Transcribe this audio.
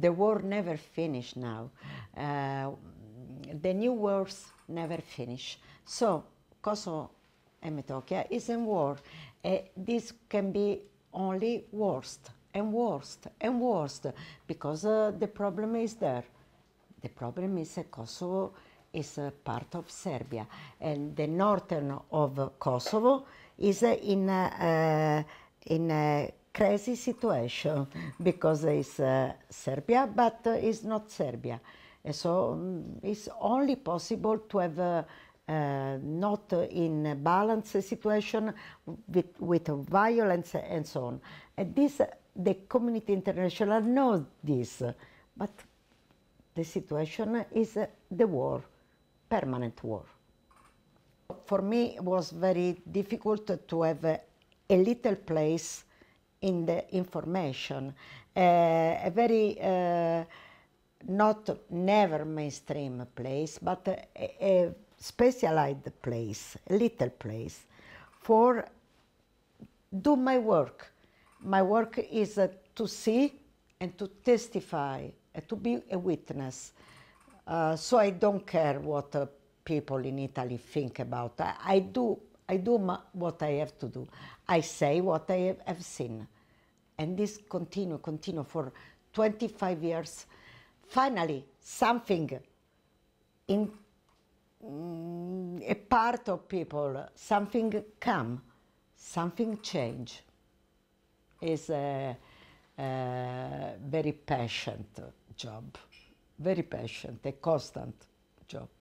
the war never finished now. Uh, the new wars never finish. So Kosovo and Methokia is in war. Uh, this can be only worst and worst and worst because uh, the problem is there. The problem is that Kosovo is a part of Serbia and the northern of Kosovo is uh, in uh, uh, in crazy situation because it's uh, Serbia, but it's not Serbia. So um, it's only possible to have uh, uh not in balance situation with, with violence and so on. And this, uh, the community international knows this, but the situation is uh, the war, permanent war. For me, it was very difficult to have a, a little place in the information, uh, a very uh, not never mainstream place, but a, a specialized place, a little place, for do my work. My work is uh, to see and to testify, uh, to be a witness. Uh, so I don't care what uh, people in Italy think about. I, I do I do my, what I have to do. I say what I have, have seen. And this continue, continue for 25 years. Finally, something in mm, a part of people, something come, something change. Is a, a very patient job, very patient, a constant job.